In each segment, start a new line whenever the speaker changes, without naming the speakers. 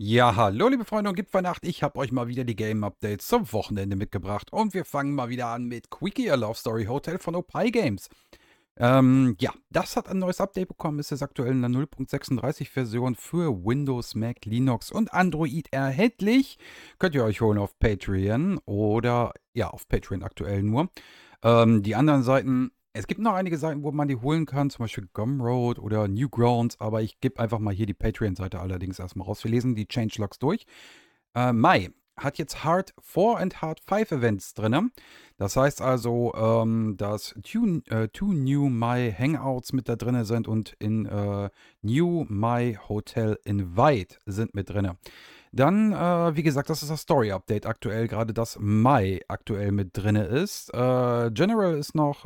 Ja, hallo liebe Freunde und Gipfernacht. Ich habe euch mal wieder die Game Updates zum Wochenende mitgebracht und wir fangen mal wieder an mit Quickie A Love Story Hotel von Opie Games. Ähm, ja, das hat ein neues Update bekommen, ist jetzt aktuell in der 0.36 Version für Windows, Mac, Linux und Android erhältlich. Könnt ihr euch holen auf Patreon oder ja, auf Patreon aktuell nur. Ähm, die anderen Seiten es gibt noch einige Seiten, wo man die holen kann, zum Beispiel Gumroad oder Newgrounds, aber ich gebe einfach mal hier die Patreon-Seite allerdings erstmal raus. Wir lesen die Changelogs durch. Äh, Mai hat jetzt Hard 4 und Hard 5 Events drin. Das heißt also, ähm, dass two, äh, two, New Mai Hangouts mit da drin sind und in äh, New Mai Hotel Invite sind mit drin. Dann, äh, wie gesagt, das ist das Story-Update aktuell, gerade das Mai aktuell mit drin ist. Äh, General ist noch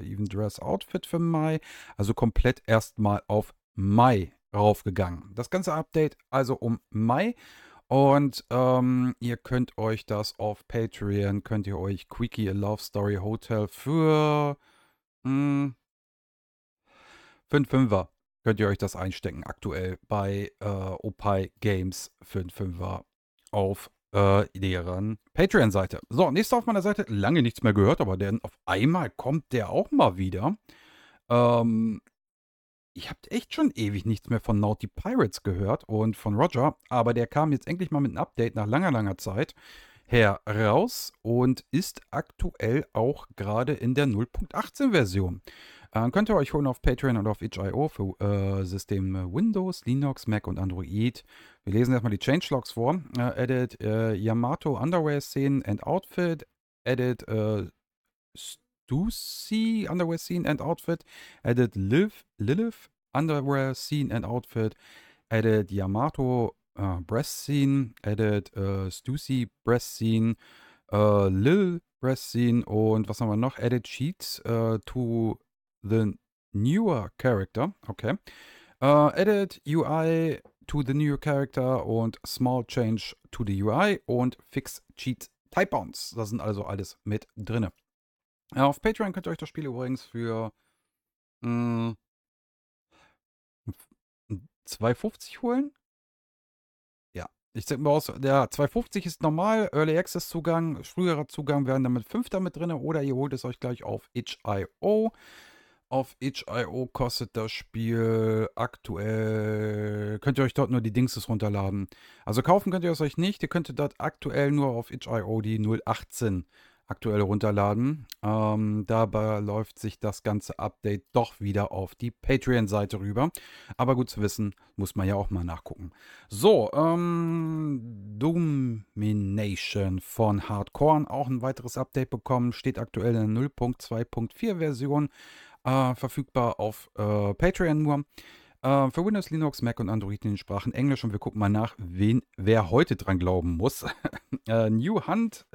äh, Even Dress Outfit für Mai, also komplett erstmal auf Mai raufgegangen. Das ganze Update also um Mai. Und ähm, ihr könnt euch das auf Patreon, könnt ihr euch Quickie A Love Story Hotel für mh, hm, 5 Fünfer könnt ihr euch das einstecken aktuell bei äh, Opie Games für den Fünfer auf äh, deren Patreon-Seite. So, nächster auf meiner Seite, lange nichts mehr gehört, aber denn auf einmal kommt der auch mal wieder. Ähm, ich habe echt schon ewig nichts mehr von Naughty Pirates gehört und von Roger, aber der kam jetzt endlich mal mit einem Update nach langer, langer Zeit heraus und ist aktuell auch gerade in der 0.18-Version. Äh, könnt ihr euch holen auf Patreon und auf itch.io für äh, Systeme Windows, Linux, Mac und Android. Wir lesen erstmal die Changelogs vor. Äh, edit äh, Yamato Underwear Scene and Outfit. Edit äh, Stussy Underwear Scene and Outfit. Edit Liv, Lilith Underwear Scene and Outfit. Edit Yamato äh, Breast Scene. Edit Stussy Breast Scene. Lil Breast Scene. Und was haben wir noch? Edit Sheets to the newer character. Okay. Uh, edit UI to the new character und small change to the UI und fix cheat type bounds. Das sind also alles mit drinne. Äh, auf Patreon könnt ihr euch das Spiel übrigens für mh, mm, 2,50 holen. Ja, ich denke mal aus, ja, 2,50 ist normal, Early Access Zugang, früherer Zugang wären damit 5 damit drin oder ihr holt es euch gleich auf itch.io auf itch.io kostet das Spiel aktuell. Könnt ihr euch dort nur die Dingses runterladen. Also kaufen könnt ihr es euch nicht. Ihr könnt dort aktuell nur auf itch.io die 018 aktuell runterladen. Ähm, dabei läuft sich das ganze Update doch wieder auf die Patreon-Seite rüber. Aber gut zu wissen, muss man ja auch mal nachgucken. So, ähm, Domination von Hardcore, auch ein weiteres Update bekommen, steht aktuell in der 0.2.4 Version äh, verfügbar auf äh, Patreon nur. Äh, für Windows, Linux, Mac und Android in den Sprachen Englisch. Und wir gucken mal nach, wen, wer heute dran glauben muss. Äh, New Hunt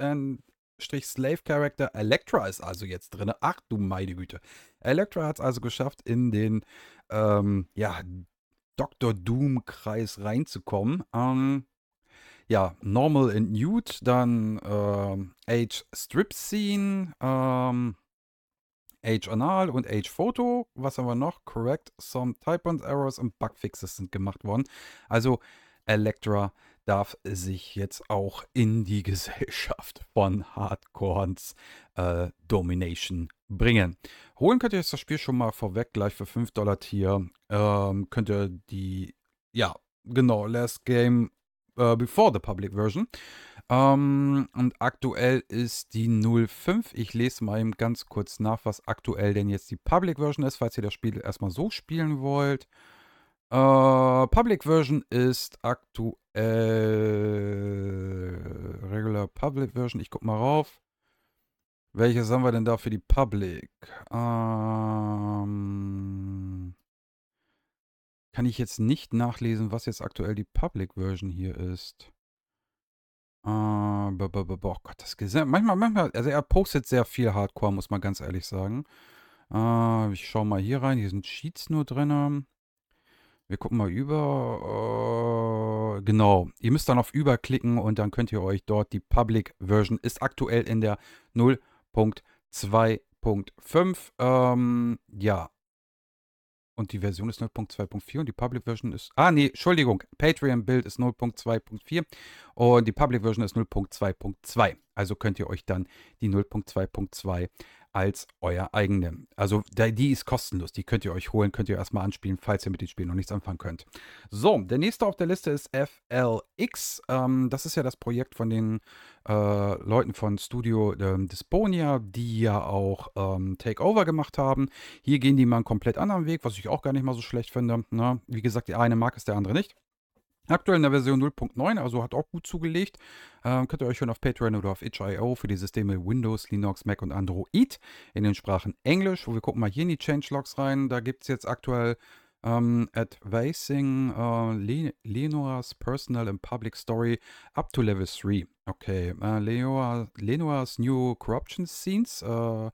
Strich Slave Character Elektra ist also jetzt drin. Ach du meine Güte. Elektra hat es also geschafft, in den ähm, ja, Dr. Doom-Kreis reinzukommen. Ähm, ja, Normal and Nude, dann ähm, Age Strip Scene, ähm, Age Anal und Age Photo. Was haben wir noch? Correct some type and errors und Bugfixes sind gemacht worden. Also Elektra darf sich jetzt auch in die Gesellschaft von Hardcorns äh, Domination bringen. Holen könnt ihr jetzt das Spiel schon mal vorweg, gleich für 5 Dollar Tier. Ähm, könnt ihr die, ja, genau, Last Game äh, before the public version. Ähm, und aktuell ist die 05. Ich lese mal eben ganz kurz nach, was aktuell denn jetzt die public version ist, falls ihr das Spiel erstmal so spielen wollt. Uh, Public Version ist aktuell Regular Public Version. Ich guck mal rauf. Welches haben wir denn da für die Public? Ähm, um kann ich jetzt nicht nachlesen, was jetzt aktuell die Public Version hier ist. Ah, b -b oh Gott, das Gesetz. Manchmal, manchmal, also er postet sehr viel Hardcore, muss man ganz ehrlich sagen. Ah, ich schaue mal hier rein. Hier sind Sheets nur drin. Wir gucken mal über. Äh, genau. Ihr müsst dann auf über klicken und dann könnt ihr euch dort die Public Version ist aktuell in der 0.2.5. Ähm, ja, und die Version ist 0.2.4 und die Public Version ist. Ah, nee, Entschuldigung. Patreon Build ist 0.2.4 und die Public Version ist 0.2.2. Also könnt ihr euch dann die 0.2.2 als euer eigene. Also die ist kostenlos, die könnt ihr euch holen, könnt ihr erstmal anspielen, falls ihr mit den Spielen noch nichts anfangen könnt. So, der nächste auf der Liste ist FLX. Ähm, das ist ja das Projekt von den äh, Leuten von Studio ähm, Disponia, die ja auch ähm, Takeover gemacht haben. Hier gehen die mal einen komplett anderen Weg, was ich auch gar nicht mal so schlecht finde. Ne? Wie gesagt, der eine mag es, der andere nicht. Aktuell in der Version 0.9, also hat auch gut zugelegt. Ähm, könnt ihr euch schon auf Patreon oder auf itch.io für die Systeme Windows, Linux, Mac und Android in den Sprachen Englisch. Und wir gucken mal hier in die Changelogs rein. Da gibt es jetzt aktuell um, ähm, advising uh, Le Lenoa's personal and public story up to level 3. Okay, uh, äh, Lenoa, Lenoa's new corruption scenes, uh,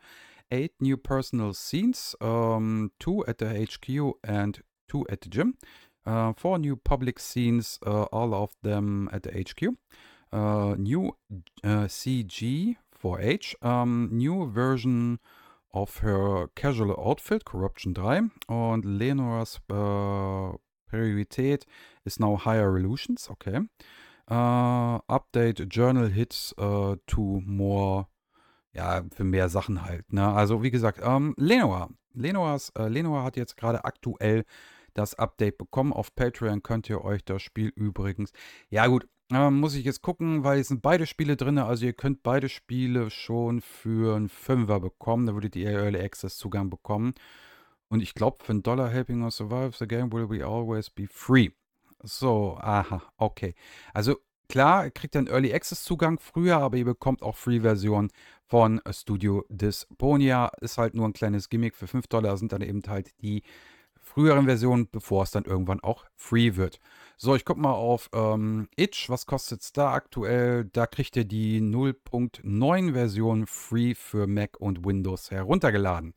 äh, 8 new personal scenes, um, ähm, 2 at the HQ and 2 at the gym. Uh, four new public scenes, uh, all of them at the HQ. Uh, äh, new cg for h um, ähm, new version of her casual outfit, Corruption 3. Und Lenoras Priorität is now higher illusions, okay. update Journal Hits to more, ja, für mehr Sachen halt. Ne? Also wie gesagt, ähm, Lenora. Lenoras, Lenora hat jetzt gerade aktuell das Update bekommen. Auf Patreon könnt ihr euch das Spiel übrigens. Ja, gut, äh, muss ich jetzt gucken, weil es sind beide Spiele drin. Also, ihr könnt beide Spiele schon für einen Fünfer bekommen. Da würdet ihr Early Access Zugang bekommen. Und ich glaube, für einen Dollar Helping Us Survive, the game will be always be free. So, aha, okay. Also klar, ihr kriegt einen Early Access Zugang früher, aber ihr bekommt auch Free-Version von Studio Disponia. Ist halt nur ein kleines Gimmick. Für 5 Dollar sind dann eben halt die früheren Versionen, bevor es dann irgendwann auch free wird. So, ich gucke mal auf ähm, Itch. Was kostet es da aktuell? Da kriegt ihr die 0.9 Version free für Mac und Windows heruntergeladen.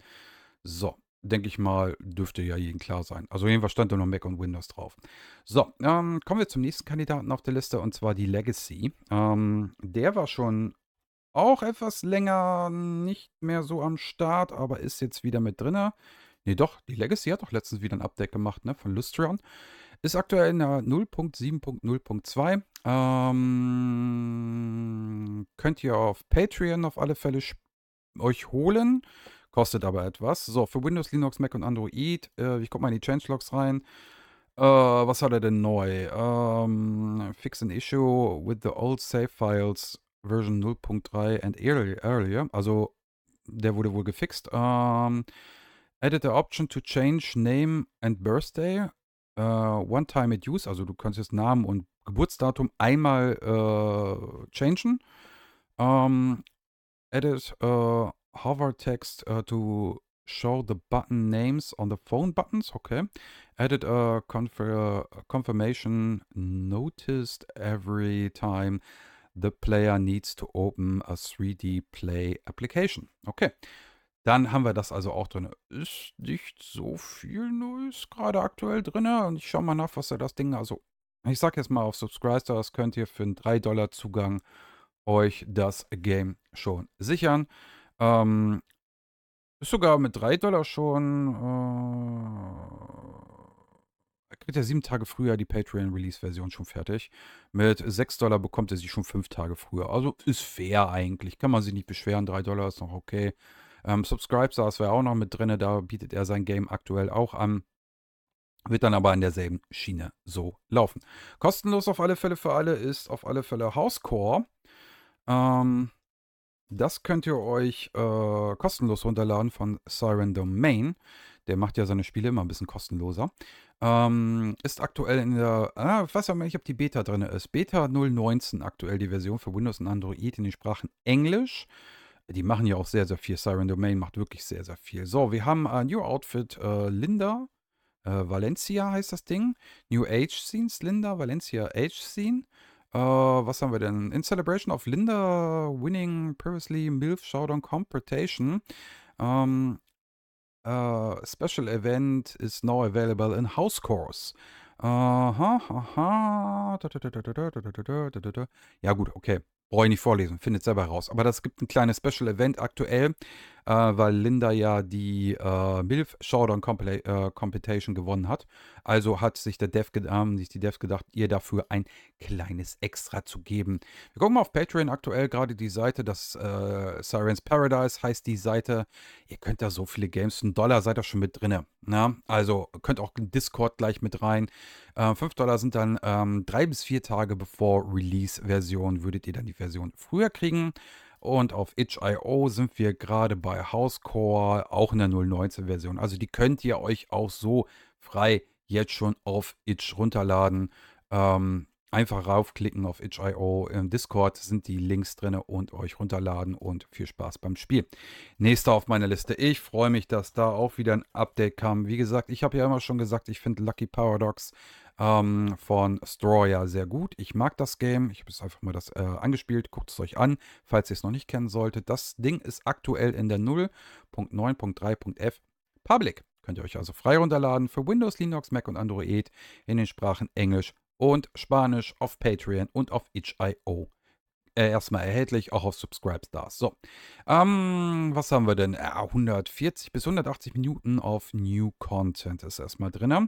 So, denke ich mal, dürfte ja jedem klar sein. Also jedenfalls stand da noch Mac und Windows drauf. So, ähm, kommen wir zum nächsten Kandidaten auf der Liste und zwar die Legacy. Ähm, der war schon auch etwas länger nicht mehr so am Start, aber ist jetzt wieder mit drin. Nee, doch, die Legacy hat doch letztens wieder ein Update gemacht, ne, von Lustrion. Ist aktuell in der 0.7.0.2. Ähm, könnt ihr auf Patreon auf alle Fälle euch holen. Kostet aber etwas. So, für Windows, Linux, Mac und Android. Äh, ich gucke mal in die Changelogs rein. Äh, was hat er denn neu? Ähm, fix an issue with the old save files version 0.3 and earlier. Also, der wurde wohl gefixt. Ähm, added the option to change name and birthday. Uh, one time it use, also du kannst jetzt Namen und Geburtsdatum einmal äh, changen. Um, ähm, added uh, äh, hover text uh, to show the button names on the phone buttons. Okay. Added a äh, confer confirmation noticed every time the player needs to open a 3D play application. Okay. Dann haben wir das also auch drin. Ist nicht so viel Neues gerade aktuell drin. Ne? Und ich schaue mal nach, was er das Ding also. Ich sag jetzt mal auf Subscribestars könnt ihr für einen 3-Dollar-Zugang euch das Game schon sichern. Ähm, ist sogar mit 3 Dollar schon. Äh, kriegt er sieben Tage früher die Patreon-Release-Version schon fertig. Mit 6 Dollar bekommt er sie schon fünf Tage früher. Also ist fair eigentlich. Kann man sich nicht beschweren. 3 Dollar ist noch okay. Ähm, Subscribe SaaS wäre auch noch mit drin, da bietet er sein Game aktuell auch an. Wird dann aber in derselben Schiene so laufen. Kostenlos auf alle Fälle für alle ist auf alle Fälle Housecore. Ähm, das könnt ihr euch äh, kostenlos runterladen von Siren Domain. Der macht ja seine Spiele immer ein bisschen kostenloser. Ähm, ist aktuell in der, ah, ich weiß aber nicht, ob die Beta drin ist. Beta 019 aktuell die Version für Windows und Android in den Sprachen Englisch, die machen ja auch sehr, sehr viel. Siren Domain macht wirklich sehr, sehr viel. So, wir haben ein New Outfit äh, Linda. Äh, Valencia heißt das Ding. New Age Scenes Linda. Valencia Age Scene. Äh, was haben wir denn? In Celebration of Linda winning previously MILF Showdown Competition. Ähm, special Event is now available in House Course. Aha, aha. Ja, gut, okay. Brauche ich nicht vorlesen, findet selber raus. Aber das gibt ein kleines Special Event aktuell äh, weil Linda ja die äh, MILF Showdown Compla äh, Competition gewonnen hat. Also hat sich, der Dev haben sich die Devs gedacht, ihr dafür ein kleines Extra zu geben. Wir gucken mal auf Patreon aktuell gerade die Seite, das äh, Sirens Paradise heißt die Seite. Ihr könnt da so viele Games, einen Dollar seid ihr schon mit drin. Na? Ne? Also könnt auch Discord gleich mit rein. Äh, 5 Dollar sind dann ähm, drei bis vier Tage bevor Release-Version, würdet ihr dann die Version früher kriegen. Und auf itch.io sind wir gerade bei Housecore, auch in der 019 Version. Also die könnt ihr euch auch so frei jetzt schon auf itch runterladen. Ähm, Einfach raufklicken auf itch.io. Im Discord sind die Links drin und euch runterladen und viel Spaß beim Spiel. Nächster auf meiner Liste. Ich freue mich, dass da auch wieder ein Update kam. Wie gesagt, ich habe ja immer schon gesagt, ich finde Lucky Paradox ähm, von Stroya sehr gut. Ich mag das Game. Ich habe es einfach mal das äh, angespielt. Guckt es euch an, falls ihr es noch nicht kennen solltet. Das Ding ist aktuell in der 0.9.3.f Public. Könnt ihr euch also frei runterladen für Windows, Linux, Mac und Android in den Sprachen Englisch, und Spanisch auf Patreon und auf itch.io. Äh, erstmal erhältlich, auch auf Subscribestars. So, ähm, was haben wir denn? Äh, 140 bis 180 Minuten auf New Content ist erstmal drin. Ne?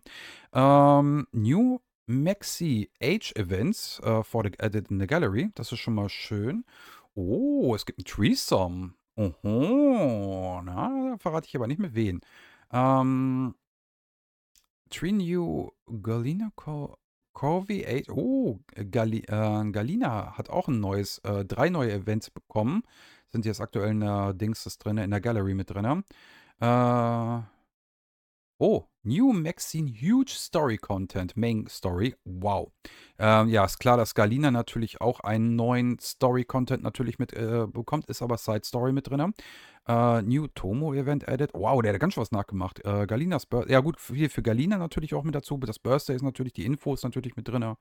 Ähm, New Maxi Age Events uh, for the Edit in the Gallery. Das ist schon mal schön. Oh, es gibt ein Treesome. Oho, na, verrate ich aber nicht mit wen. Ähm, Tree New Galina Co Corvi 8. Oh, Gali, äh, Galina hat auch ein neues, äh, drei neue Events bekommen. Sind jetzt aktuell in der Dings drin, in der Gallery mit drin. Äh, oh, New Maxine Huge Story Content, Main Story. Wow. Ähm, ja, ist klar, dass Galina natürlich auch einen neuen Story Content natürlich mit äh, bekommt, ist aber Side Story mit drin. Äh, New Tomo Event Added. Wow, der hat ganz schön was nachgemacht. Äh, Galinas Birthday. Ja, gut, viel für Galina natürlich auch mit dazu. Das Birthday ist natürlich, die Info ist natürlich mit drin.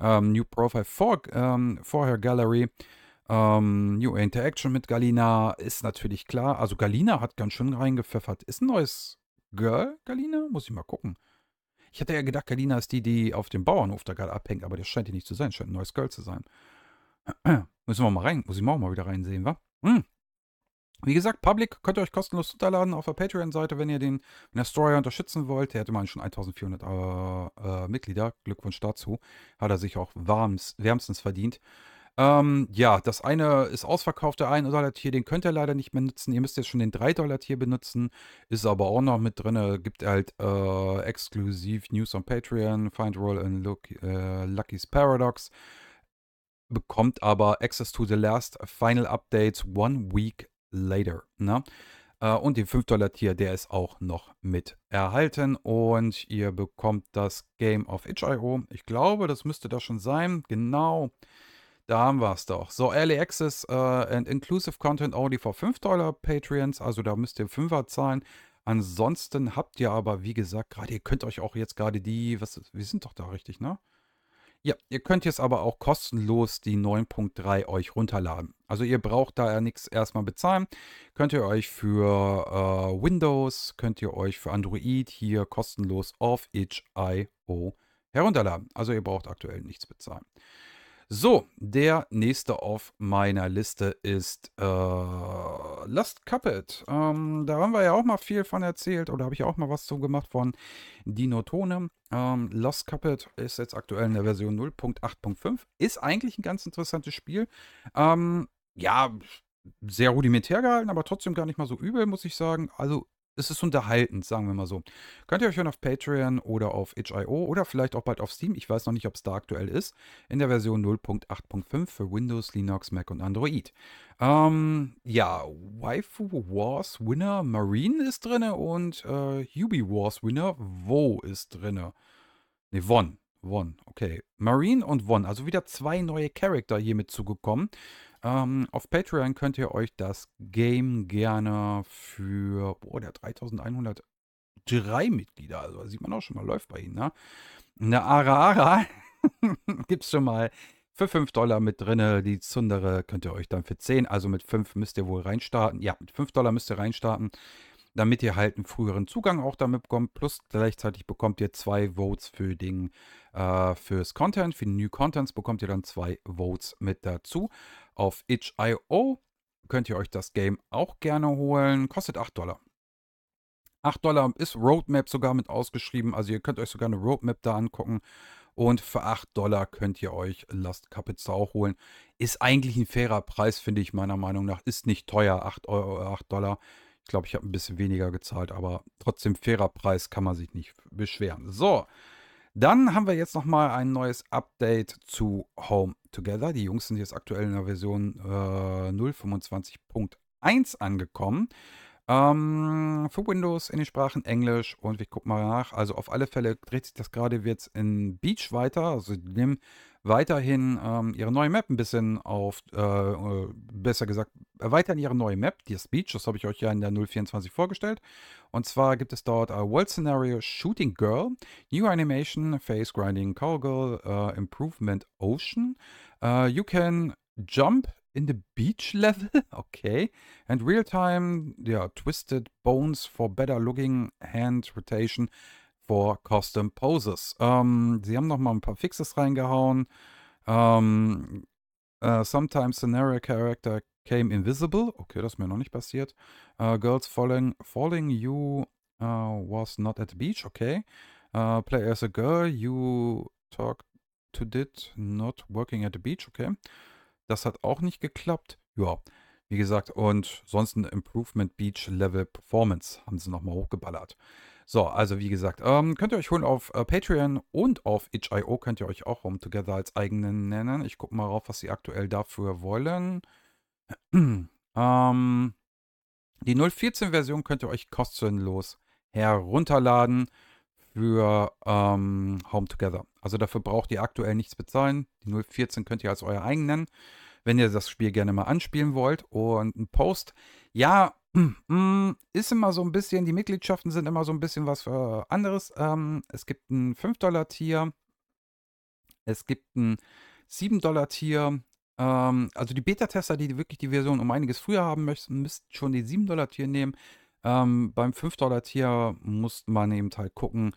Ähm, New Profile for, ähm, for her Gallery. Ähm, New Interaction mit Galina ist natürlich klar. Also Galina hat ganz schön reingepfeffert. Ist ein neues Girl, Galina? Muss ich mal gucken. Ich hatte ja gedacht, Galina ist die, die auf dem Bauernhof da gerade abhängt, aber das scheint die nicht zu sein. Scheint ein neues Girl zu sein. Müssen wir mal rein. Muss ich mal auch mal wieder reinsehen, wa? Hm. Wie gesagt, Public könnt ihr euch kostenlos runterladen auf der Patreon-Seite, wenn ihr den wenn unterstützen wollt. Der hat mal schon 1400 äh, äh, Mitglieder. Glückwunsch dazu. Hat er sich auch warms, wärmstens verdient. Ähm, ja, das eine ist ausverkauft, der 1-Dollar-Tier, den könnt ihr leider nicht mehr nutzen. Ihr müsst jetzt schon den 3-Dollar-Tier benutzen. Ist aber auch noch mit drin. Gibt halt äh, exklusiv News on Patreon, Find Roll in Look, äh, Lucky's Paradox. Bekommt aber Access to the Last Final Updates one week later. Ne? Äh, und den 5-Dollar-Tier, der ist auch noch mit erhalten. Und ihr bekommt das Game of Itch.io. Ich glaube, das müsste das schon sein. Genau. Da haben wir es doch. So, Early Access äh, and Inclusive Content only for 5 Dollar Patreons. Also da müsst ihr 5 zahlen. Ansonsten habt ihr aber, wie gesagt, gerade, ihr könnt euch auch jetzt gerade die, was, wir sind doch da richtig, ne? Ja, ihr könnt jetzt aber auch kostenlos die 9.3 euch runterladen. Also ihr braucht da ja nichts erstmal bezahlen. Könnt ihr euch für äh, Windows, könnt ihr euch für Android hier kostenlos auf itch.io herunterladen. Also ihr braucht aktuell nichts bezahlen. So, der nächste auf meiner Liste ist äh, Last Puppet. Ähm, da haben wir ja auch mal viel von erzählt oder habe ich auch mal was zu gemacht von Dinotone. Ähm, Lost Puppet ist jetzt aktuell in der Version 0.8.5. Ist eigentlich ein ganz interessantes Spiel. Ähm, ja, sehr rudimentär gehalten, aber trotzdem gar nicht mal so übel, muss ich sagen. Also es ist unterhaltend, sagen wir mal so. Könnt ihr euch hören auf Patreon oder auf itch.io oder vielleicht auch bald auf Steam. Ich weiß noch nicht, ob es da aktuell ist. In der Version 0.8.5 für Windows, Linux, Mac und Android. Ähm, ja, Waifu Wars Winner Marine ist drin und äh, Yubi Wars Winner Wo ist drin. Ne, Won. Won, okay. Marine und Won, also wieder zwei neue Charakter hier mit zugekommen. Ähm, auf Patreon könnt ihr euch das Game gerne für, boah, der 3103 Mitglieder, also sieht man auch schon mal, läuft bei ihnen, ne? Eine Ara Ara gibt es schon mal für 5 Dollar mit drin. Die Zundere könnt ihr euch dann für 10, also mit 5 müsst ihr wohl reinstarten. Ja, mit 5 Dollar müsst ihr reinstarten damit ihr halt einen früheren Zugang auch damit bekommt. Plus gleichzeitig bekommt ihr zwei Votes für den äh, fürs Content. Für New Contents bekommt ihr dann zwei Votes mit dazu. Auf itch.io könnt ihr euch das Game auch gerne holen. Kostet 8 Dollar. 8 Dollar ist Roadmap sogar mit ausgeschrieben. Also ihr könnt euch sogar eine Roadmap da angucken. Und für 8 Dollar könnt ihr euch Last auch holen. Ist eigentlich ein fairer Preis, finde ich meiner Meinung nach. Ist nicht teuer, 8, Euro, 8 Dollar. Ich glaube, ich habe ein bisschen weniger gezahlt, aber trotzdem fairer Preis kann man sich nicht beschweren. So, dann haben wir jetzt nochmal ein neues Update zu Home Together. Die Jungs sind jetzt aktuell in der Version äh, 0.25.1 angekommen. Ähm, für Windows in den Sprachen Englisch und ich gucke mal nach. Also auf alle Fälle dreht sich das gerade jetzt in Beach weiter. Also die nehmen weiterhin ähm, ihre neue Map ein bisschen auf, äh, äh besser gesagt, erweitern ihre neue Map, die ist Beach, das habe ich euch ja in der 024 vorgestellt. Und zwar gibt es dort uh, World Scenario Shooting Girl, New Animation, Face Grinding Cowgirl, uh, Improvement Ocean. Uh, you can jump in the beach level, okay. And real time, yeah, twisted bones for better looking hand rotation for custom poses. Um, ähm, sie haben nochmal ein paar Fixes reingehauen. Um, ähm, uh, äh, sometimes scenario character Came Invisible, okay, das ist mir noch nicht passiert. Uh, Girls Falling, Falling You uh, Was Not at the Beach, okay. Uh, play as a Girl, You Talk to Did Not Working at the Beach, okay. Das hat auch nicht geklappt. Ja, wie gesagt, und sonst ein Improvement Beach Level Performance haben sie nochmal hochgeballert. So, also wie gesagt, ähm, könnt ihr euch holen auf äh, Patreon und auf itch.io könnt ihr euch auch Home Together als eigenen nennen. Ich gucke mal rauf, was sie aktuell dafür wollen ähm, die 014-Version könnt ihr euch kostenlos herunterladen für ähm, Home Together. Also dafür braucht ihr aktuell nichts bezahlen. Die 014 könnt ihr als euer eigen nennen, wenn ihr das Spiel gerne mal anspielen wollt. Und ein Post, ja, mm, mm, ist immer so ein bisschen, die Mitgliedschaften sind immer so ein bisschen was äh, anderes. Ähm, es gibt ein 5-Dollar-Tier, es gibt ein 7-Dollar-Tier, ähm, also die Beta-Tester, die wirklich die Version um einiges früher haben möchten, müssten schon den 7-Dollar-Tier nehmen. Ähm, beim 5-Dollar-Tier muss man eben halt gucken.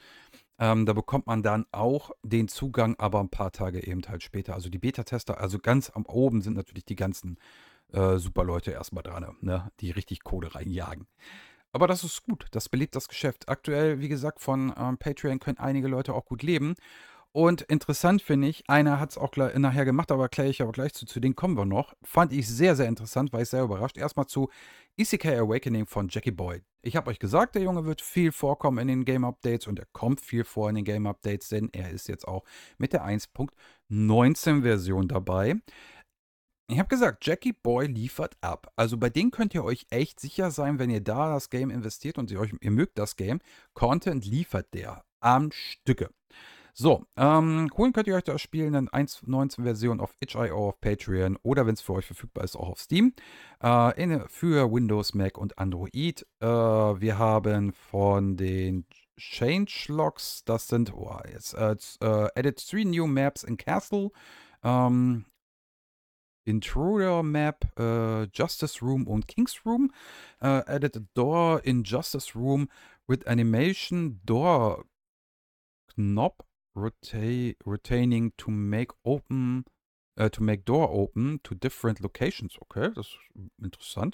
Ähm, da bekommt man dann auch den Zugang, aber ein paar Tage eben halt später. Also die Beta-Tester, also ganz am oben sind natürlich die ganzen äh, super Leute erstmal dran, ne? die richtig Kohle reinjagen. Aber das ist gut, das belebt das Geschäft. Aktuell, wie gesagt, von ähm, Patreon können einige Leute auch gut leben. Und interessant finde ich, einer hat es auch nachher gemacht, aber erkläre ich aber gleich zu, zu denen kommen wir noch. Fand ich sehr, sehr interessant, war ich sehr überrascht. Erstmal zu Isekai Awakening von Jackie Boyd. Ich habe euch gesagt, der Junge wird viel vorkommen in den Game Updates und er kommt viel vor in den Game Updates, denn er ist jetzt auch mit der 1.19 Version dabei. Ich habe gesagt, Jackie Boy liefert ab. Also bei denen könnt ihr euch echt sicher sein, wenn ihr da das Game investiert und ihr, euch, ihr mögt das Game, Content liefert der am Stücke. So, ähm, holen könnt ihr euch das Spiel in der 1.19-Version auf itch.io, auf Patreon oder wenn es für euch verfügbar ist, auch auf Steam. Äh, in, für Windows, Mac und Android. Äh, wir haben von den Changelogs, das sind, oh, jetzt, äh, äh added three new maps in Castle. Ähm, Intruder Map, uh, Justice Room und King's Room. Uh, added a door in Justice Room with animation door knob rota- retaining to make open uh, to make door open to different locations. Okay, that's interesting.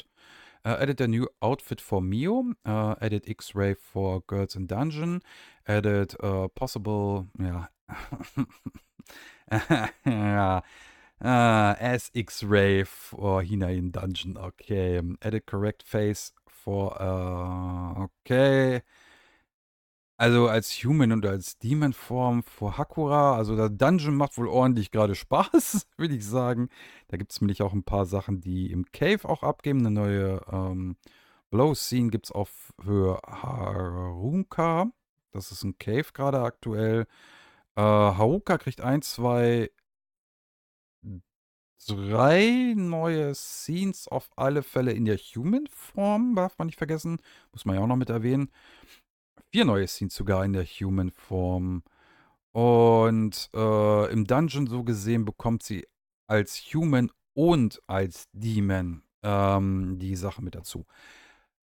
Uh, added a new outfit for Mio. Uh, added X-Ray for Girls in Dungeon. Added uh, possible, yeah, yeah. Uh, as X-Ray for Hina in Dungeon. Okay, added correct face for uh, okay. Also als Human und als Demon-Form vor Hakura, also der Dungeon macht wohl ordentlich gerade Spaß, würde ich sagen. Da gibt es nämlich auch ein paar Sachen, die im Cave auch abgeben. Eine neue ähm, Blow-Scene gibt es auch für Harunka. Das ist ein Cave gerade aktuell. Äh, Haruka kriegt ein, zwei, drei neue Scenes auf alle Fälle in der Human-Form, darf man nicht vergessen. Muss man ja auch noch mit erwähnen vier neue Scenes sogar in der Human-Form. Und äh, im Dungeon so gesehen bekommt sie als Human und als Demon ähm, die Sache mit dazu.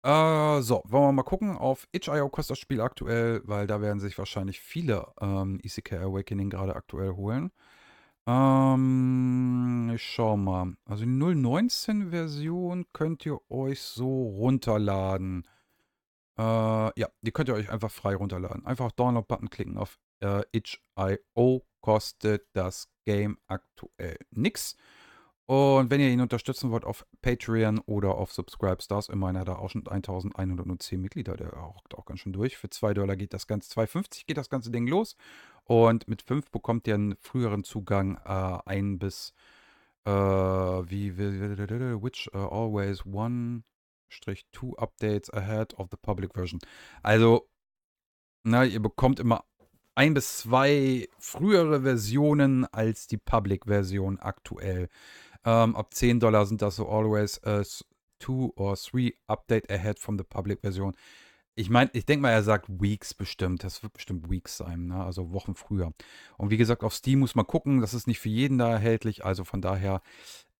Äh, so, wollen wir mal gucken. Auf itch.io kostet das Spiel aktuell, weil da werden sich wahrscheinlich viele ähm, ECK Awakening gerade aktuell holen. Ähm, ich schau mal. Also die 019-Version könnt ihr euch so runterladen. Äh, ja, die könnt ihr euch einfach frei runterladen. Einfach Download-Button klicken auf äh, itch.io. Kostet das Game aktuell nichts. Und wenn ihr ihn unterstützen wollt auf Patreon oder auf Subscribe Stars, immerhin hat er auch schon 1110 Mitglieder, der hockt auch ganz schön durch. Für 2 Dollar geht das Ganze, 2,50 geht das ganze Ding los. Und mit 5 bekommt ihr einen früheren Zugang, äh, ein bis, äh, wie, Which uh, Always One, Strich two updates ahead of the public version. Also, na, ihr bekommt immer ein bis zwei frühere Versionen als die Public-Version aktuell. Ähm, ab 10 Dollar sind das so always uh, two or three update ahead from the Public-Version. Ich meine, ich denke mal, er sagt Weeks bestimmt. Das wird bestimmt Weeks sein, ne? also Wochen früher. Und wie gesagt, auf Steam muss man gucken. Das ist nicht für jeden da erhältlich. Also von daher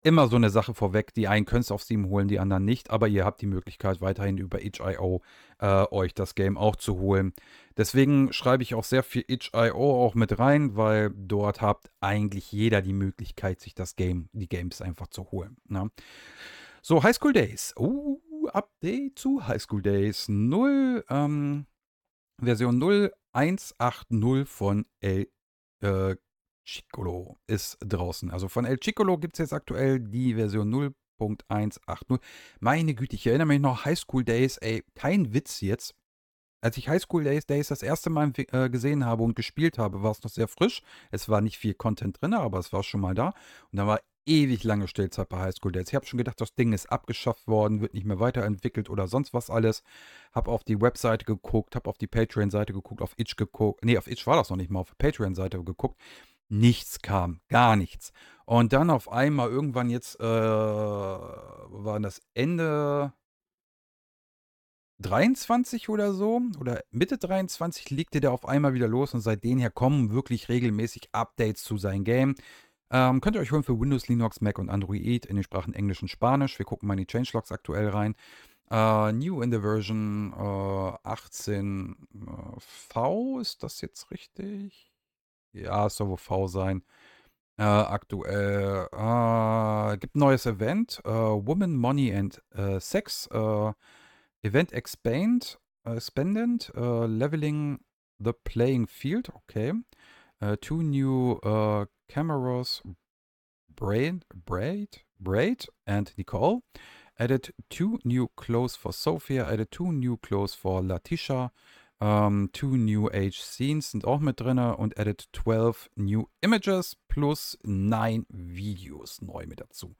immer so eine Sache vorweg. Die einen könnt ihr auf Steam holen, die anderen nicht. Aber ihr habt die Möglichkeit, weiterhin über itch.io äh, euch das Game auch zu holen. Deswegen schreibe ich auch sehr viel itch.io auch mit rein, weil dort habt eigentlich jeder die Möglichkeit, sich das Game, die Games einfach zu holen. Ne? So, High School Days. Uh, Update zu High School Days 0, ähm, Version 0180 von L. Äh, Chicolo ist draußen. Also von El Chicolo gibt es jetzt aktuell die Version 0.180. Meine Güte, ich erinnere mich noch Highschool Days, ey, kein Witz jetzt. Als ich Highschool Days, Days das erste Mal äh, gesehen habe und gespielt habe, war es noch sehr frisch. Es war nicht viel Content drin, aber es war schon mal da. Und da war ewig lange Stillzeit bei Highschool Days. Ich habe schon gedacht, das Ding ist abgeschafft worden, wird nicht mehr weiterentwickelt oder sonst was alles. Habe auf die Webseite geguckt, habe auf die Patreon-Seite geguckt, auf Itch geguckt. Nee, auf Itch war das noch nicht mal, auf Patreon-Seite geguckt nichts kam, gar nichts. Und dann auf einmal irgendwann jetzt, äh, waren das Ende 23 oder so, oder Mitte 23 legte der auf einmal wieder los und seitdem her kommen wirklich regelmäßig Updates zu seinem Game. Ähm, könnt ihr euch holen für Windows, Linux, Mac und Android in den Sprachen Englisch und Spanisch. Wir gucken mal in die Changelogs aktuell rein. Äh, new in the Version äh, 18V, äh, ist das jetzt richtig? Ja, es soll wohl V sein. Äh, aktuell äh, gibt ein neues Event, äh, Woman, Money and äh, Sex. Äh, Event Expand, Expanded, äh, Leveling the Playing Field. Okay. Äh, two new äh, cameras, Braid, Braid, Braid and Nicole. Added two new clothes for Sophia. Added two new clothes for Latisha. Um, ähm, two New Age Scenes sind auch mit drin und added 12 New Images plus 9 Videos neu mit dazu.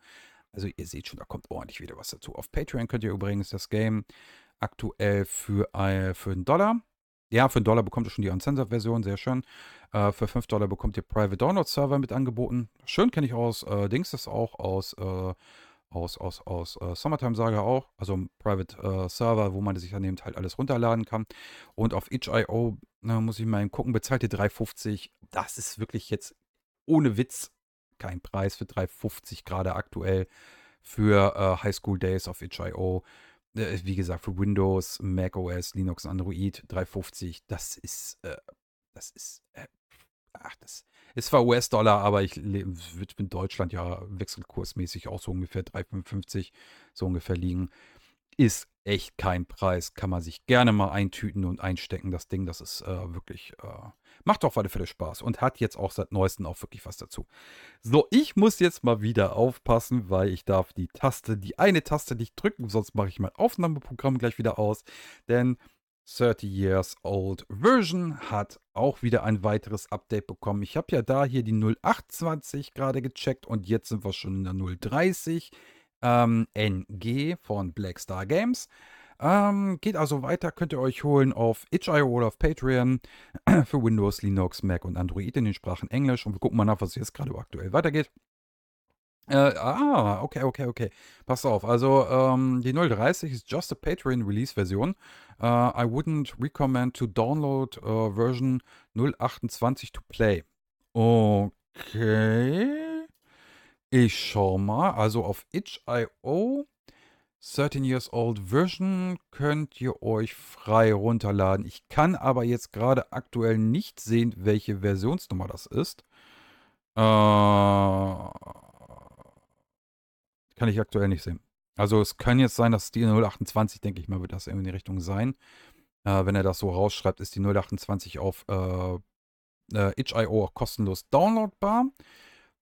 Also ihr seht schon, da kommt ordentlich wieder was dazu. Auf Patreon könnt ihr übrigens das Game aktuell für, äh, für einen Dollar. Ja, für einen Dollar bekommt ihr schon die Uncensored-Version, sehr schön. Äh, für 5 Dollar bekommt ihr Private Download Server mit angeboten. Schön kenne ich aus äh, Dings, das auch aus äh, aus, aus, aus äh, Summertime Saga auch, also ein Private äh, Server, wo man sich dann eben halt alles runterladen kann. Und auf itch.io, ne, muss ich mal gucken, bezahlt ihr 3,50. Das ist wirklich jetzt ohne Witz kein Preis für 3,50 gerade aktuell für äh, High School Days auf itch.io. Äh, wie gesagt, für Windows, Mac OS, Linux, Android 3,50. Das ist, äh, das ist äh, ach, das ist zwar US-Dollar, aber ich lebe in Deutschland ja wechselkursmäßig auch so ungefähr 3,55 so ungefähr liegen. Ist echt kein Preis. Kann man sich gerne mal eintüten und einstecken, das Ding. Das ist äh, wirklich, äh, macht auf alle Fälle Spaß und hat jetzt auch seit neuestem auch wirklich was dazu. So, ich muss jetzt mal wieder aufpassen, weil ich darf die Taste, die eine Taste nicht drücken, sonst mache ich mein Aufnahmeprogramm gleich wieder aus. Denn 30 Years Old Version hat auch wieder ein weiteres Update bekommen. Ich habe ja da hier die 0820 gerade gecheckt und jetzt sind wir schon in der 030 ähm, NG von Black Star Games. Ähm, geht also weiter, könnt ihr euch holen auf itch.io oder auf Patreon für Windows, Linux, Mac und Android in den Sprachen Englisch. Und wir gucken mal nach, was jetzt gerade aktuell weitergeht. Äh, ah, okay, okay, okay. Pass auf. Also ähm, die 030 ist just a Patreon Release Version. Uh, äh, I wouldn't recommend to download uh, version 028 to play. Okay. Ich schau mal. Also auf itch.io 13 Years Old Version könnt ihr euch frei runterladen. Ich kann aber jetzt gerade aktuell nicht sehen, welche Versionsnummer das ist. Äh. Uh, kann ich aktuell nicht sehen. Also es kann jetzt sein, dass die 028, denke ich mal, wird das irgendwie in die Richtung sein. Äh, wenn er das so rausschreibt, ist die 028 auf äh, äh itch.io auch kostenlos downloadbar.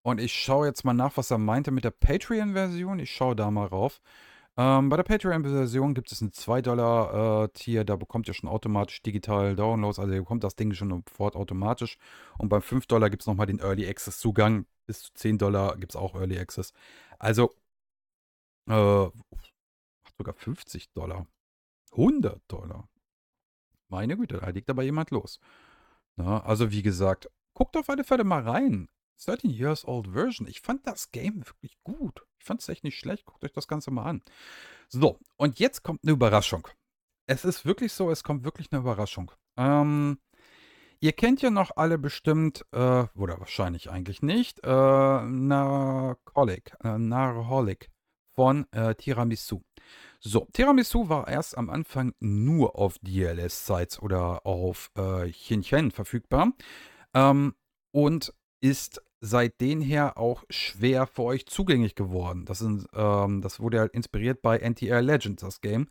Und ich schaue jetzt mal nach, was er meinte mit der Patreon-Version. Ich schaue da mal rauf. Ähm, bei der Patreon-Version gibt es ein 2-Dollar-Tier. Äh, da bekommt ihr schon automatisch digital Downloads. Also ihr bekommt das Ding schon sofort automatisch. Und beim 5-Dollar gibt es nochmal den Early Access-Zugang. Bis zu 10 Dollar gibt es auch Early Access. Also äh, sogar 50 Dollar. 100 Dollar. Meine Güte, da liegt aber jemand los. Na, also wie gesagt, guckt auf alle Fälle mal rein. 13 Years Old Version. Ich fand das Game wirklich gut. Ich fand es echt nicht schlecht. Guckt euch das Ganze mal an. So, und jetzt kommt eine Überraschung. Es ist wirklich so, es kommt wirklich eine Überraschung. Ähm, ihr kennt ja noch alle bestimmt, äh, oder wahrscheinlich eigentlich nicht, äh, Narcolic, äh, Narholic von äh, Tiramisu. So, Tiramisu war erst am Anfang nur auf DLS-Sites oder auf äh, Chinchen verfügbar ähm, und ist seitdem her auch schwer für euch zugänglich geworden. Das, sind, ähm, das wurde halt inspiriert bei NTR Legends, das Game,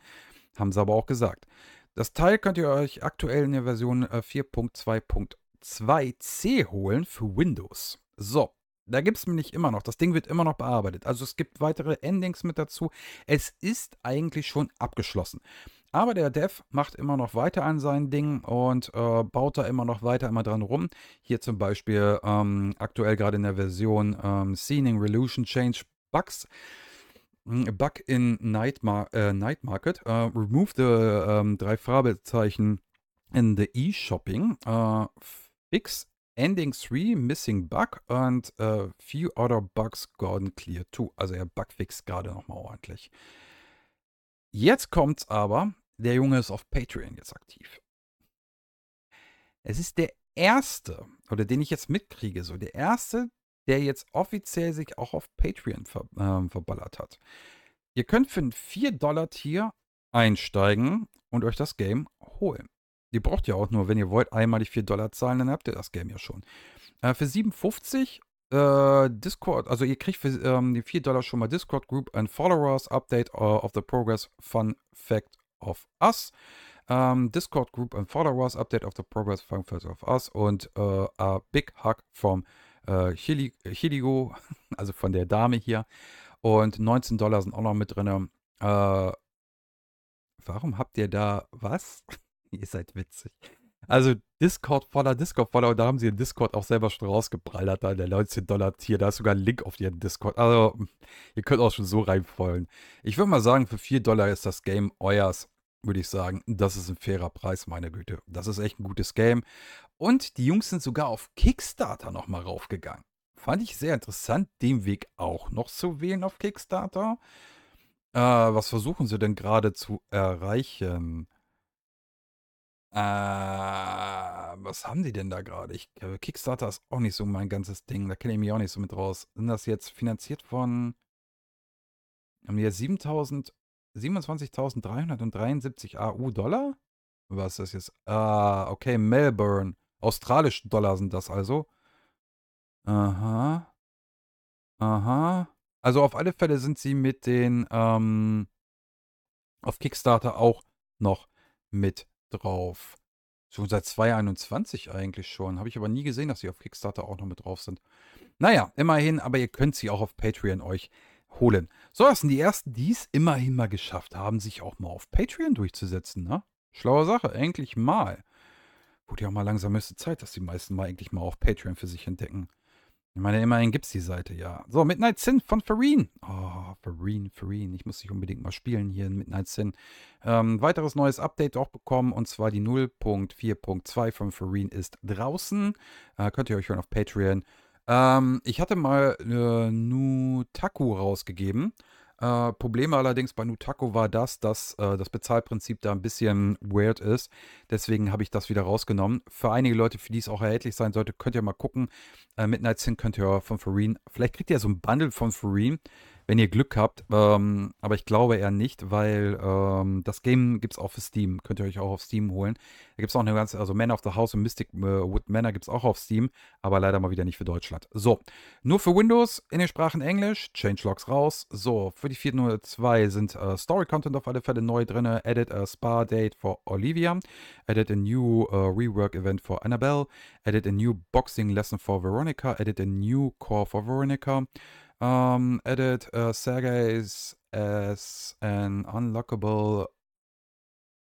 haben sie aber auch gesagt. Das Teil könnt ihr euch aktuell in der Version 4.2.2c äh, holen für Windows. So, da gibt es nämlich immer noch. Das Ding wird immer noch bearbeitet. Also es gibt weitere Endings mit dazu. Es ist eigentlich schon abgeschlossen. Aber der Dev macht immer noch weiter an seinen Dingen und äh, baut da immer noch weiter immer dran rum. Hier zum Beispiel ähm, aktuell gerade in der Version ähm, Scening Relution Change Bugs. Hm, Bug in Night, Mar äh, Night Market. Uh, remove the ähm, drei Farbezeichen in the E-Shopping. Uh, fix Ending 3, Missing Bug und äh, Few Other Bugs Gordon Clear 2. Also er bugfixt gerade nochmal ordentlich. Jetzt kommt's aber, der Junge ist auf Patreon jetzt aktiv. Es ist der erste, oder den ich jetzt mitkriege, so der erste, der jetzt offiziell sich auch auf Patreon ver äh, verballert hat. Ihr könnt für ein 4-Dollar-Tier einsteigen und euch das Game holen. Ihr braucht ja auch nur, wenn ihr wollt, einmalig 4 Dollar zahlen, dann habt ihr das Game ja schon. Äh, für 7,50 äh, Discord, also ihr kriegt für ähm, die 4 Dollar schon mal Discord Group and Followers, Update uh, of the Progress, Fun Fact of Us. Um, ähm, Discord Group and Followers, Update of the Progress, Fun Fact of Us und uh, a Big Hug from äh, Chiligo, also von der Dame hier. Und 19 Dollar sind auch noch mit drin. Äh, warum habt ihr da was? Ihr seid witzig. Also Discord voller Discord voller und da haben sie den Discord auch selber schon rausgeprallert, da der 19 Dollar Tier, da ist sogar ein Link auf ihren Discord. Also ihr könnt auch schon so reinfallen. Ich würde mal sagen, für 4 Dollar ist das Game euers, würde ich sagen. Das ist ein fairer Preis, meine Güte. Das ist echt ein gutes Game. Und die Jungs sind sogar auf Kickstarter nochmal raufgegangen. Fand ich sehr interessant, den Weg auch noch zu wählen auf Kickstarter. Äh, was versuchen sie denn gerade zu erreichen? Äh, was haben die denn da gerade? Ich äh, Kickstarter ist auch nicht so mein ganzes Ding. Da kenne ich mich auch nicht so mit raus. Sind das jetzt finanziert von haben die jetzt 27.373 AU-Dollar? Was ist das jetzt? Ah, okay, Melbourne. Australische Dollar sind das also. Aha. Aha. Also auf alle Fälle sind sie mit den ähm, auf Kickstarter auch noch mit drauf. So seit 2021 eigentlich schon. Habe ich aber nie gesehen, dass sie auf Kickstarter auch noch mit drauf sind. Naja, immerhin, aber ihr könnt sie auch auf Patreon euch holen. So, das sind die ersten, die es immerhin mal geschafft haben, sich auch mal auf Patreon durchzusetzen, ne? Schlaue Sache, endlich mal. Wurde ja auch mal langsam müsste Zeit, dass die meisten mal endlich mal auf Patreon für sich entdecken. Ich meine, immerhin gibt's die Seite, ja. So, Midnight Sin von Fareen. Oh, Fareen, Fareen. Ich muss dich unbedingt mal spielen hier in Midnight Sin. Ähm, weiteres neues Update auch bekommen und zwar die 0.4.2 von Fareen ist draußen. Äh, könnt ihr euch hören auf Patreon. Ähm, ich hatte mal äh, Nutaku rausgegeben äh, Problem allerdings bei Nutako war das, dass äh, das Bezahlprinzip da ein bisschen weird ist. Deswegen habe ich das wieder rausgenommen. Für einige Leute, für die es auch erhältlich sein sollte, könnt ihr mal gucken. Äh, Midnight Sin könnt ihr von Fareen. Vielleicht kriegt ihr so ein Bundle von Fareen wenn ihr Glück habt. Ähm, aber ich glaube eher nicht, weil ähm, das Game gibt es auch für Steam. Könnt ihr euch auch auf Steam holen. Da gibt es auch eine ganze, also Man of the House und Mystic äh, Wood Manor gibt es auch auf Steam, aber leider mal wieder nicht für Deutschland. So, nur für Windows in den Sprachen Englisch, Changelogs raus. So, für die 402 sind äh, Story-Content auf alle Fälle neu drin. Edit a Spa Date for Olivia. Edit a new uh, rework event for Annabelle. Edit a new boxing lesson for Veronica. Edit a new core for Veronica. um, Sergey uh, Sergei's as an unlockable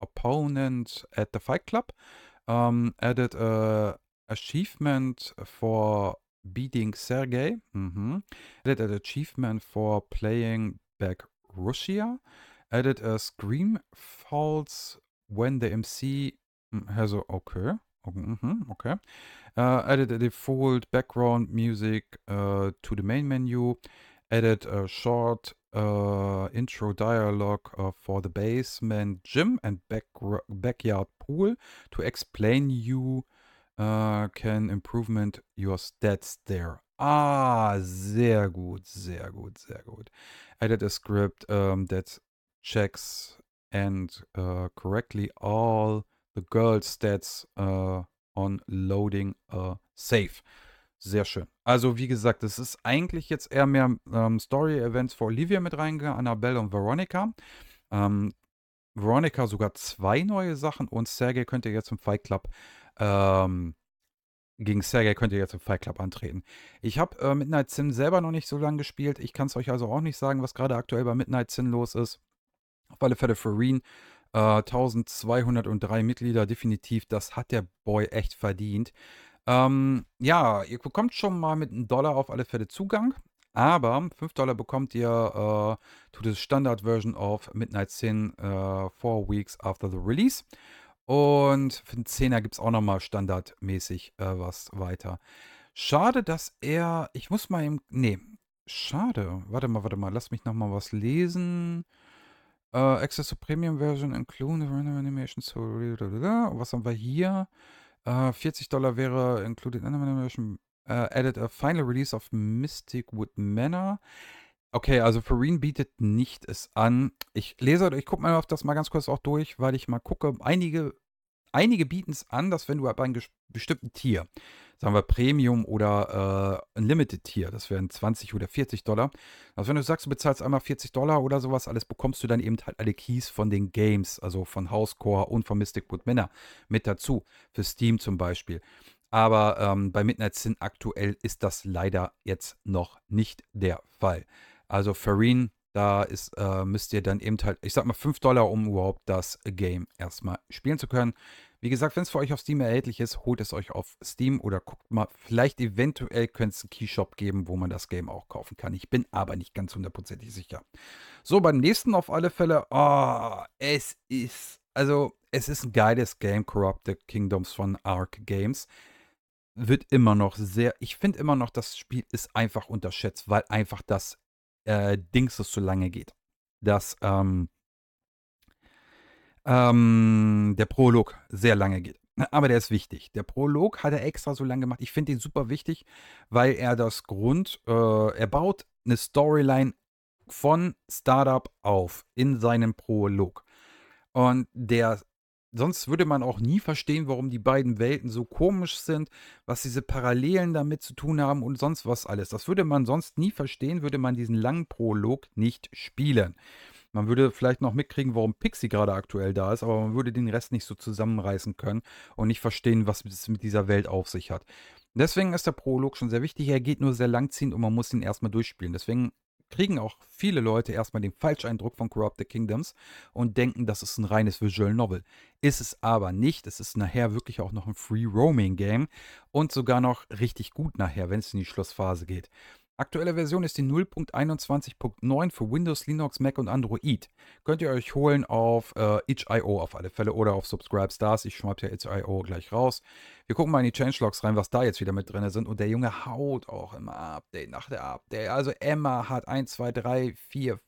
opponent at the Fight Club. Um, added a uh, achievement for beating Sergei. Mm-hmm. Added an achievement for playing back Russia. Added a scream falls when the MC mm, has a okay. Okay. Uh, added a default background music uh, to the main menu. Added a short uh, intro dialogue uh, for the basement gym and back backyard pool to explain you uh, can improvement your stats there. Ah, sehr gut, sehr gut, sehr gut. Added a script um, that checks and uh, correctly all The Girl Stats uh, on Loading a Safe. Sehr schön. Also wie gesagt, es ist eigentlich jetzt eher mehr ähm, Story-Events für Olivia mit reingegangen, Annabelle und Veronica. Ähm, Veronica sogar zwei neue Sachen und Sergey könnte jetzt im Fight Club ähm, gegen Sergei könnt ihr jetzt im Fight Club antreten. Ich habe äh, Midnight Sin selber noch nicht so lange gespielt. Ich kann es euch also auch nicht sagen, was gerade aktuell bei Midnight Sin los ist. Auf alle Fälle für Farine äh, 1203 Mitglieder, definitiv, das hat der Boy echt verdient. Ähm, ja, ihr bekommt schon mal mit einem Dollar auf alle Fälle Zugang. Aber 5 Dollar bekommt ihr äh, to the Standard Version of Midnight Sin äh, weeks after the release. Und für den 10er gibt es auch nochmal standardmäßig äh, was weiter. Schade, dass er. Ich muss mal im. Nee. Schade. Warte mal, warte mal. Lass mich nochmal was lesen. Uh, Access to Premium Version include random Animation. So, was haben wir hier? Uh, äh, 40 Dollar wäre included random animation. Uh, added a final release of Mystic Wood Manor. Okay, also Farine bietet nicht es an. Ich lese, ich gucke mal auf das mal ganz kurz auch durch, weil ich mal gucke. Einige, einige bieten es an, dass wenn du bei einem bestimmten Tier sagen wir Premium oder äh, Unlimited Tier, das wären 20 oder 40 Dollar. Also wenn du sagst, du bezahlst einmal 40 Dollar oder sowas, alles bekommst du dann eben halt alle Keys von den Games, also von Housecore und von Mystic Wood Manor mit dazu, für Steam zum Beispiel. Aber ähm, bei Midnight Sin aktuell ist das leider jetzt noch nicht der Fall. Also Farine, da ist, äh, müsst ihr dann eben halt, ich sag mal 5 Dollar, um überhaupt das Game erstmal spielen zu können. Wie gesagt, wenn es für euch auf Steam erhältlich ist, holt es euch auf Steam oder guckt mal, vielleicht eventuell könnte es einen Keyshop geben, wo man das Game auch kaufen kann. Ich bin aber nicht ganz hundertprozentig sicher. So, beim nächsten auf alle Fälle, oh, es ist, also es ist ein geiles Game, Corrupted Kingdoms von Ark Games wird immer noch sehr, ich finde immer noch, das Spiel ist einfach unterschätzt, weil einfach das äh, Dings so lange geht. Das ähm, ähm, der Prolog sehr lange geht. Ne, aber der ist wichtig. Der Prolog hat er extra so lange gemacht. Ich finde ihn super wichtig, weil er das Grund, äh, er baut eine Storyline von Startup auf in seinem Prolog. Und der, sonst würde man auch nie verstehen, warum die beiden Welten so komisch sind, was diese Parallelen damit zu tun haben und sonst was alles. Das würde man sonst nie verstehen, würde man diesen langen Prolog nicht spielen. Man würde vielleicht noch mitkriegen, warum Pixie gerade aktuell da ist, aber man würde den Rest nicht so zusammenreißen können und nicht verstehen, was es mit dieser Welt auf sich hat. Deswegen ist der Prolog schon sehr wichtig. Er geht nur sehr langziehend und man muss ihn erstmal durchspielen. Deswegen kriegen auch viele Leute erstmal den Falscheindruck von Corrupted Kingdoms und denken, das ist ein reines Visual Novel. Ist es aber nicht. Es ist nachher wirklich auch noch ein Free Roaming Game und sogar noch richtig gut nachher, wenn es in die Schlussphase geht. Aktuelle Version ist die 0.21.9 für Windows, Linux, Mac und Android. Könnt ihr euch holen auf äh, itch.io auf alle Fälle oder auf Subscribe Stars. Ich schreibe ja itch.io gleich raus. Wir gucken mal in die Changelogs rein, was da jetzt wieder mit drin sind. Und der Junge haut auch immer Update nach der Update. Also Emma hat 1, 2, 3, 4,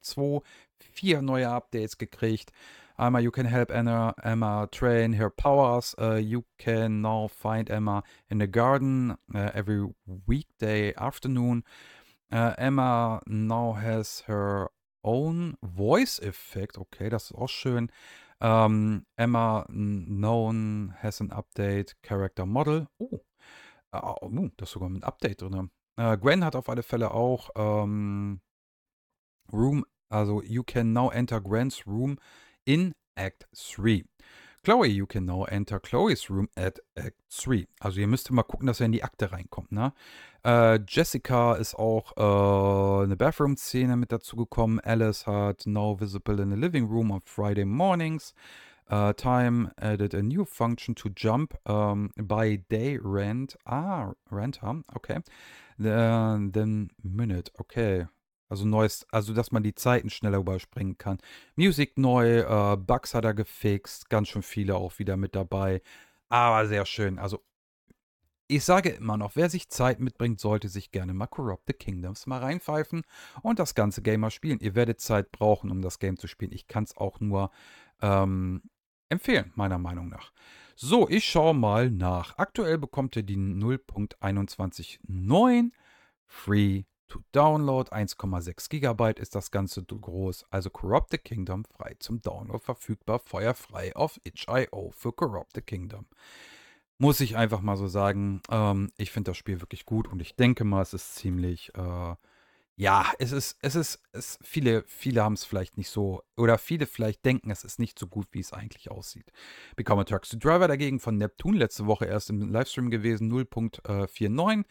2, 4 neue Updates gekriegt. Emma, you can help Anna, Emma train her powers. Uh, you can now find Emma in the garden uh, every weekday afternoon. Uh, Emma now has her own voice effect. Okay, das ist auch schön. Um, Emma known has an update character model. Oh, uh, das ist sogar ein Update drin. Uh, Gwen hat auf alle Fälle auch um, Room, also you can now enter Gwen's room in Act 3. Chloe, you can now enter Chloe's room at Act 3. Also ihr müsst mal gucken, dass er in die Akte reinkommt. Ne? Äh, Jessica ist auch äh, eine Bathroom-Szene mit dazugekommen. Alice hat now visible in the living room on Friday mornings. Uh, time added a new function to jump um, ähm, by day rent. Ah, renter, okay. Uh, then minute, okay. Also neues, also dass man die Zeiten schneller überspringen kann. Music neu, äh, Bugs hat er gefixt, ganz schön viele auch wieder mit dabei. Aber sehr schön. Also ich sage immer noch, wer sich Zeit mitbringt, sollte sich gerne mal Corrupt the Kingdoms mal reinpfeifen und das ganze Game mal spielen. Ihr werdet Zeit brauchen, um das Game zu spielen. Ich kann es auch nur ähm, empfehlen, meiner Meinung nach. So, ich schaue mal nach. Aktuell bekommt ihr die 0.21.9 Free to Download. 1,6 GB ist das Ganze groß. Also Corrupted Kingdom frei zum Download verfügbar, feuerfrei auf itch.io für Corrupted Kingdom. Muss ich einfach mal so sagen, ähm, ich finde das Spiel wirklich gut und ich denke mal, es ist ziemlich, äh, ja, es ist, es ist, es, viele, viele haben es vielleicht nicht so, oder viele vielleicht denken, es ist nicht so gut, wie es eigentlich aussieht. Become a Turks Driver dagegen von Neptune, letzte Woche erst im Livestream gewesen, 0.49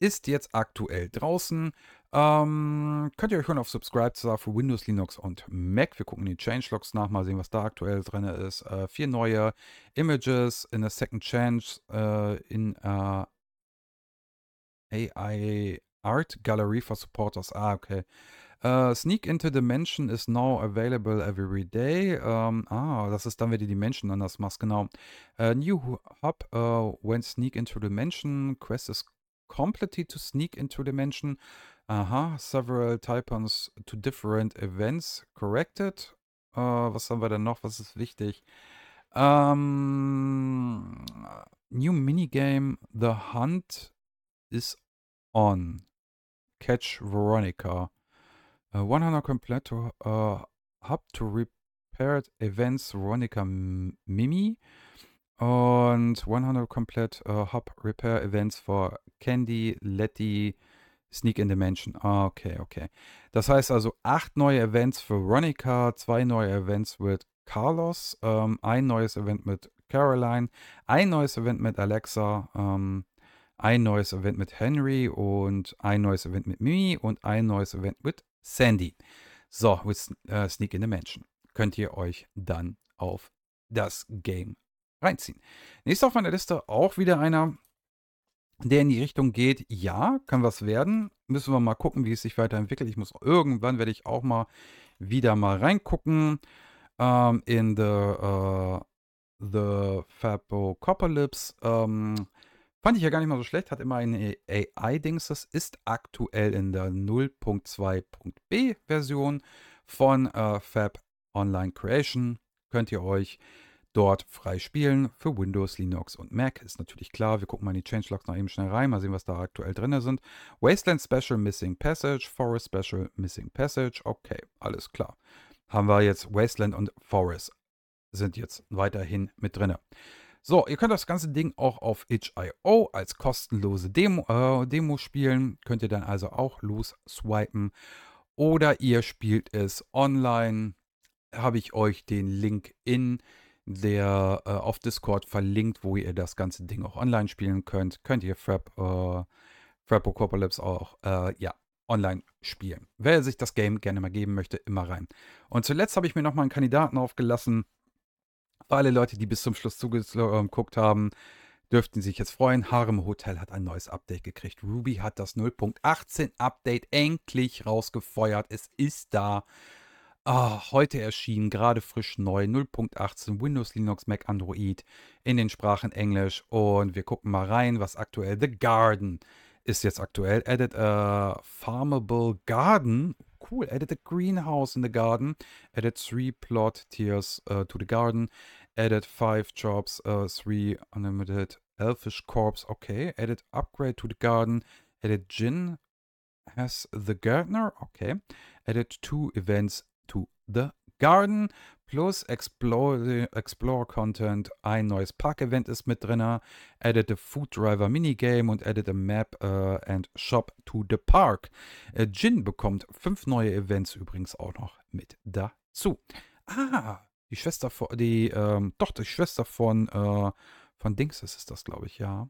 ist jetzt aktuell draußen. Ähm, könnt ihr euch schon auf Subscribe da für Windows, Linux und Mac. Wir gucken die Changelogs nach, mal sehen, was da aktuell drin ist. Äh, vier neue Images in a Second Change äh, in äh, AI Art Gallery for Supporters. Ah, okay. Uh, Sneak into Dimension is now available every day. Um, ähm, ah, das ist dann, wenn du die Menschen anders machst, genau. Uh, new Hub uh, äh, when Sneak into Dimension. Quest is completely to sneak into dimension. Aha, several typons to different events corrected. Uh, was haben wir denn noch? Was ist wichtig? Um, ähm, new Minigame The Hunt is on. Catch Veronica. Uh, äh, 100 complete to uh, äh, hub to repaired events Veronica Mimi. Und 100 Complete äh, Hop Repair Events for Candy, Letty, Sneak in the Mansion. Ah, okay, okay. Das heißt also acht neue Events für Ronica, zwei neue Events mit Carlos, ähm, ein neues Event mit Caroline, ein neues Event mit Alexa, ähm, ein neues Event mit Henry und ein neues Event mit Mimi und ein neues Event mit Sandy. So, mit äh, Sneak in the Mansion könnt ihr euch dann auf das Game reinziehen. Nächster auf meiner Liste auch wieder einer, der in die Richtung geht, ja, kann was werden. Müssen wir mal gucken, wie es sich weiterentwickelt. Ich muss irgendwann werde ich auch mal wieder mal reingucken ähm, in the, uh, the Fabocapalypse. Ähm, fand ich ja gar nicht mal so schlecht, hat immer ein AI-Dings. Das ist aktuell in der 0.2.b-Version von äh, Fab Online Creation. Könnt ihr euch dort frei spielen für Windows, Linux und Mac. Ist natürlich klar. Wir gucken mal in die Changelogs noch eben schnell rein, mal sehen, was da aktuell drin sind. Wasteland Special Missing Passage, Forest Special Missing Passage. Okay, alles klar. Haben wir jetzt Wasteland und Forest sind jetzt weiterhin mit drin. So, ihr könnt das ganze Ding auch auf itch.io als kostenlose Demo, äh, Demo spielen. Könnt ihr dann also auch los swipen. Oder ihr spielt es online. Habe ich euch den Link in der äh, auf Discord verlinkt, wo ihr das ganze Ding auch online spielen könnt. Könnt ihr Frap, äh, Frapocalypse auch, äh, ja, online spielen. Wer sich das Game gerne mal geben möchte, immer rein. Und zuletzt habe ich mir nochmal einen Kandidaten aufgelassen. Für alle Leute, die bis zum Schluss zugeguckt ähm, haben, dürften sich jetzt freuen. Harem Hotel hat ein neues Update gekriegt. Ruby hat das 0.18 Update endlich rausgefeuert. Es ist da. Ah, heute erschien gerade frisch neu 0.18 Windows, Linux, Mac, Android in den Sprachen Englisch. Und wir gucken mal rein, was aktuell The Garden ist jetzt aktuell. Edit a farmable garden. Cool. Edit a greenhouse in the garden. Edit three plot tiers uh, to the garden. Edit five jobs, uh, three unlimited elfish corps. Okay. Edit upgrade to the garden. Edit gin has the gardener. Okay. Edit two events to the Garden plus Explore, Explore Content. Ein neues Park-Event ist mit drin. Added the Food Driver Minigame und added a Map uh, and Shop to the Park. Uh, Jin bekommt fünf neue Events übrigens auch noch mit dazu. Ah, die Schwester von, die, ähm, doch, die Schwester von, äh, von Dings ist das, glaube ich, ja.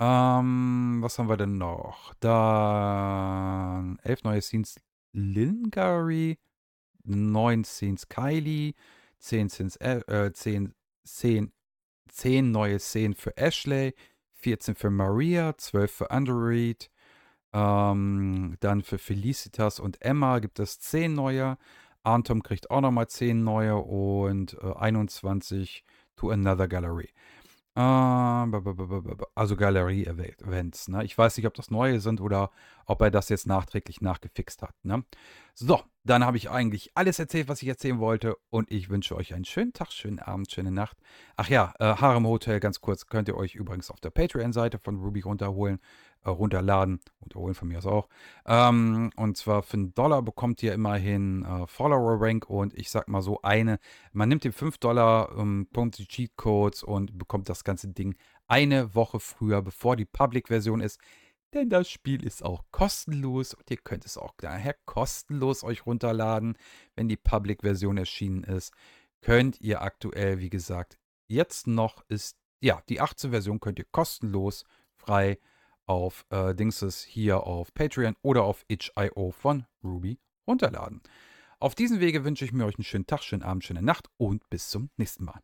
Ähm, was haben wir denn noch? Dann elf neue Scenes. Lingari 9 Scenes Kylie, 10 Scenes, äh, zehn, zehn, zehn neue Szenen für Ashley, 14 für Maria, 12 für Underreed, ähm, dann für Felicitas und Emma gibt es 10 neue. Anton kriegt auch nochmal 10 neue und äh, 21 to Another Gallery. Ah, also Galerie-Events. Ne? Ich weiß nicht, ob das neue sind oder ob er das jetzt nachträglich nachgefixt hat. Ne? So, dann habe ich eigentlich alles erzählt, was ich erzählen wollte. Und ich wünsche euch einen schönen Tag, schönen Abend, schöne Nacht. Ach ja, äh, Harem Hotel, ganz kurz, könnt ihr euch übrigens auf der Patreon-Seite von Ruby runterholen. Äh, runterladen und holen von mir aus auch. Ähm, und zwar für einen Dollar bekommt ihr immerhin äh, Follower Rank und ich sag mal so eine, man nimmt den 5 Dollar, ähm, bekommt die Cheatcodes und bekommt das ganze Ding eine Woche früher, bevor die Public-Version ist. Denn das Spiel ist auch kostenlos und ihr könnt es auch daher kostenlos euch runterladen, wenn die Public-Version erschienen ist. Könnt ihr aktuell, wie gesagt, jetzt noch ist, ja, die 18-Version könnt ihr kostenlos frei auf äh, Dingses hier auf Patreon oder auf itch.io von Ruby runterladen. Auf diesem Wege wünsche ich mir euch einen schönen Tag, schönen Abend, schöne Nacht und bis zum nächsten Mal.